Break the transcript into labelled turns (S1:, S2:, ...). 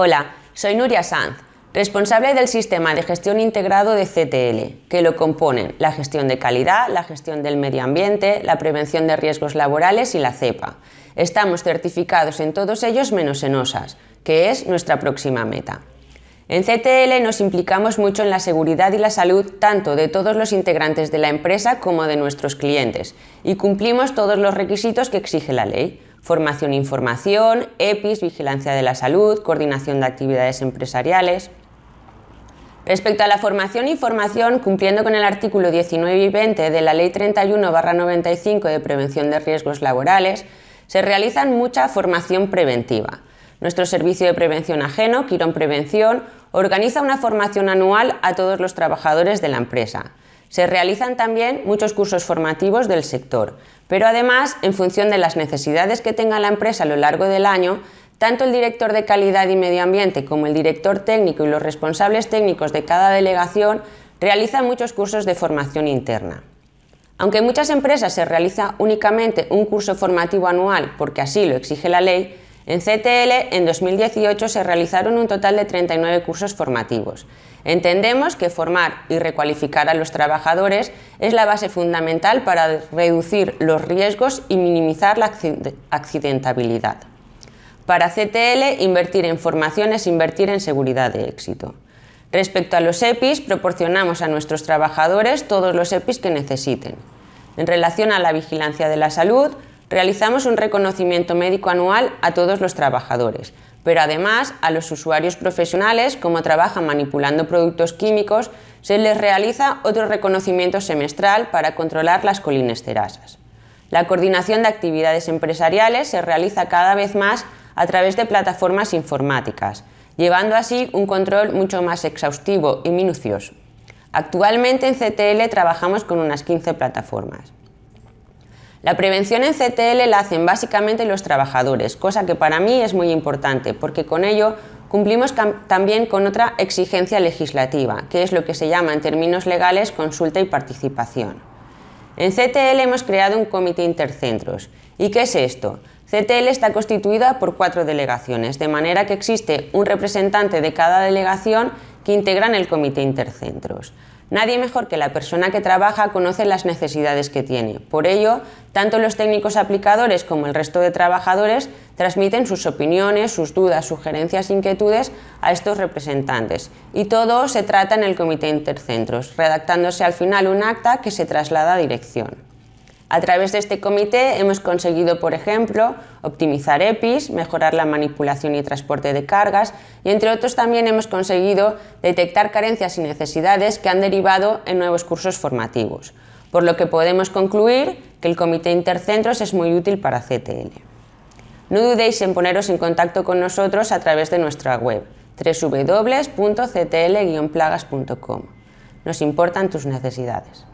S1: Hola, soy Nuria Sanz, responsable del Sistema de Gestión Integrado de CTL, que lo componen la gestión de calidad, la gestión del medio ambiente, la prevención de riesgos laborales y la CEPA. Estamos certificados en todos ellos menos en OSAS, que es nuestra próxima meta. En CTL nos implicamos mucho en la seguridad y la salud tanto de todos los integrantes de la empresa como de nuestros clientes y cumplimos todos los requisitos que exige la ley. Formación e información, EPIs, vigilancia de la salud, coordinación de actividades empresariales. Respecto a la formación e información, cumpliendo con el artículo 19 y 20 de la Ley 31-95 de Prevención de Riesgos Laborales, se realizan mucha formación preventiva. Nuestro servicio de prevención ajeno, Quirón Prevención, Organiza una formación anual a todos los trabajadores de la empresa. Se realizan también muchos cursos formativos del sector, pero además, en función de las necesidades que tenga la empresa a lo largo del año, tanto el director de calidad y medio ambiente como el director técnico y los responsables técnicos de cada delegación realizan muchos cursos de formación interna. Aunque en muchas empresas se realiza únicamente un curso formativo anual porque así lo exige la ley, en CTL, en 2018 se realizaron un total de 39 cursos formativos. Entendemos que formar y recualificar a los trabajadores es la base fundamental para reducir los riesgos y minimizar la accidentabilidad. Para CTL, invertir en formación es invertir en seguridad de éxito. Respecto a los EPIs, proporcionamos a nuestros trabajadores todos los EPIs que necesiten. En relación a la vigilancia de la salud, Realizamos un reconocimiento médico anual a todos los trabajadores, pero además a los usuarios profesionales, como trabajan manipulando productos químicos, se les realiza otro reconocimiento semestral para controlar las colinesterasas. La coordinación de actividades empresariales se realiza cada vez más a través de plataformas informáticas, llevando así un control mucho más exhaustivo y minucioso. Actualmente en CTL trabajamos con unas 15 plataformas. La prevención en CTL la hacen básicamente los trabajadores, cosa que para mí es muy importante, porque con ello cumplimos también con otra exigencia legislativa, que es lo que se llama en términos legales consulta y participación. En CTL hemos creado un comité intercentros. ¿Y qué es esto? CTL está constituida por cuatro delegaciones, de manera que existe un representante de cada delegación que integran el comité intercentros. Nadie mejor que la persona que trabaja conoce las necesidades que tiene. Por ello, tanto los técnicos aplicadores como el resto de trabajadores transmiten sus opiniones, sus dudas, sugerencias, inquietudes a estos representantes. Y todo se trata en el Comité Intercentros, redactándose al final un acta que se traslada a dirección. A través de este comité hemos conseguido, por ejemplo, optimizar EPIs, mejorar la manipulación y transporte de cargas y, entre otros, también hemos conseguido detectar carencias y necesidades que han derivado en nuevos cursos formativos, por lo que podemos concluir que el comité intercentros es muy útil para CTL. No dudéis en poneros en contacto con nosotros a través de nuestra web www.ctl-plagas.com. Nos importan tus necesidades.